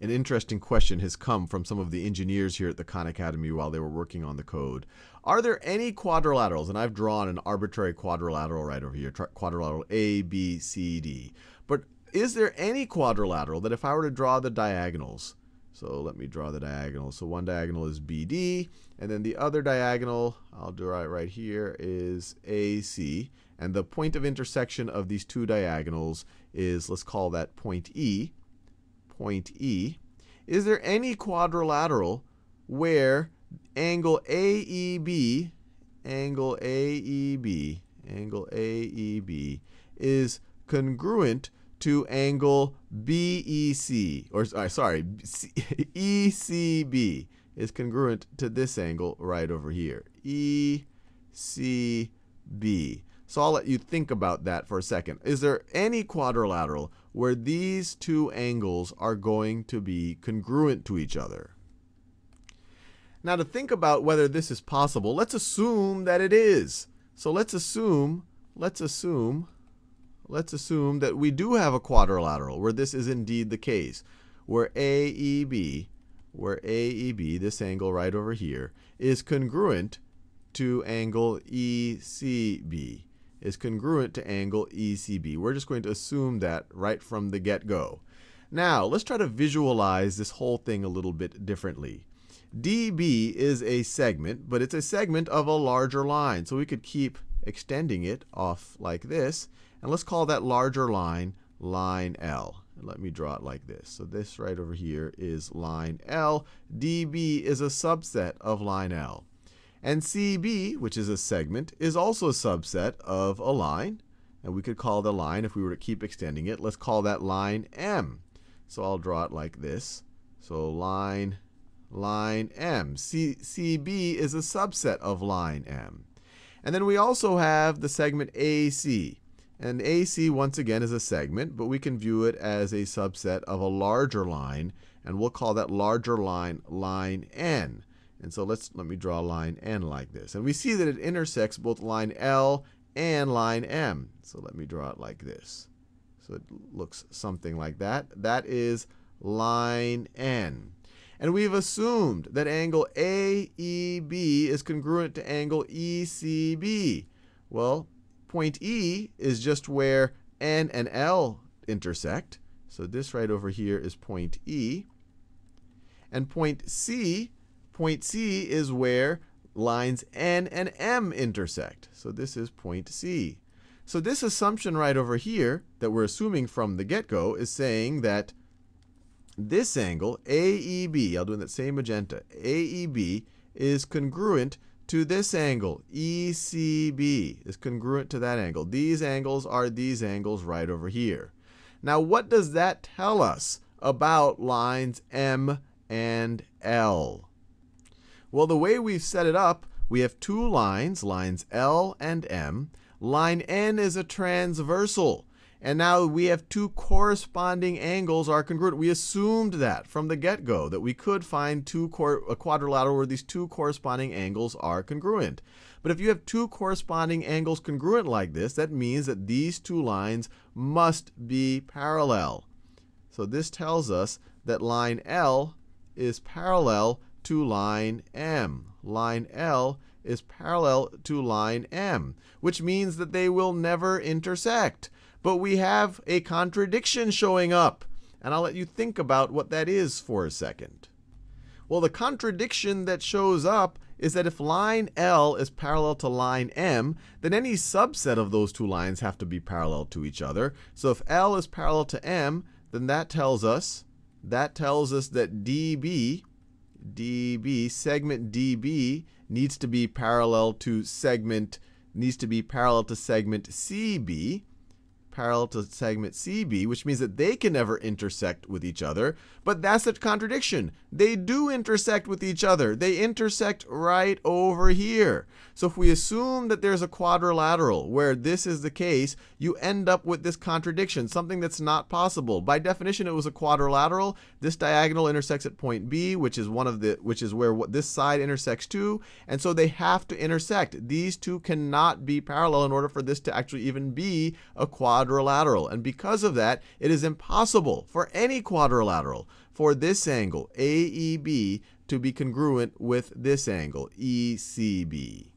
an interesting question has come from some of the engineers here at the Khan Academy while they were working on the code. Are there any quadrilaterals? And I've drawn an arbitrary quadrilateral right over here, quadrilateral A, B, C, D. But is there any quadrilateral that if I were to draw the diagonals, so let me draw the diagonal. So one diagonal is BD, and then the other diagonal, I'll draw it right here, is AC. And the point of intersection of these two diagonals is, let's call that point E point E, is there any quadrilateral where angle AEB, angle AEB, angle AEB is congruent to angle BEC, or uh, sorry, ECB is congruent to this angle right over here, ECB. So I'll let you think about that for a second. Is there any quadrilateral where these two angles are going to be congruent to each other. Now to think about whether this is possible, let's assume that it is. So let's assume, let's assume, let's assume that we do have a quadrilateral where this is indeed the case, where AEB, where AEB, this angle right over here, is congruent to angle ECB is congruent to angle ECB. We're just going to assume that right from the get-go. Now, let's try to visualize this whole thing a little bit differently. DB is a segment, but it's a segment of a larger line. So we could keep extending it off like this. And let's call that larger line line L. Let me draw it like this. So this right over here is line L. DB is a subset of line L. And CB, which is a segment, is also a subset of a line. And we could call the line, if we were to keep extending it, let's call that line M. So I'll draw it like this. So line, line M. C, CB is a subset of line M. And then we also have the segment AC. And AC, once again, is a segment, but we can view it as a subset of a larger line, and we'll call that larger line line N. And so let's let me draw a line n like this. And we see that it intersects both line L and line M. So let me draw it like this. So it looks something like that. That is line N. And we've assumed that angle AEB is congruent to angle ECB. Well, point E is just where N and L intersect. So this right over here is point E. And point C Point C is where lines N and M intersect. So this is point C. So this assumption right over here that we're assuming from the get-go is saying that this angle, AEB, I'll do in that same magenta, AEB is congruent to this angle, ECB is congruent to that angle. These angles are these angles right over here. Now what does that tell us about lines M and L? Well, the way we've set it up, we have two lines, lines L and M. Line N is a transversal. And now we have two corresponding angles are congruent. We assumed that from the get-go, that we could find two a quadrilateral where these two corresponding angles are congruent. But if you have two corresponding angles congruent like this, that means that these two lines must be parallel. So this tells us that line L is parallel to line M. Line L is parallel to line M, which means that they will never intersect. But we have a contradiction showing up, and I'll let you think about what that is for a second. Well, the contradiction that shows up is that if line L is parallel to line M, then any subset of those two lines have to be parallel to each other. So if L is parallel to M, then that tells us, that tells us that DB DB, segment DB needs to be parallel to segment, needs to be parallel to segment CB parallel to segment CB, which means that they can never intersect with each other. But that's a contradiction. They do intersect with each other. They intersect right over here. So if we assume that there's a quadrilateral where this is the case, you end up with this contradiction, something that's not possible. By definition, it was a quadrilateral. This diagonal intersects at point B, which is one of the which is where this side intersects too. and so they have to intersect. These two cannot be parallel in order for this to actually even be a quadrilateral quadrilateral, and because of that, it is impossible for any quadrilateral for this angle, AEB, to be congruent with this angle, ECB.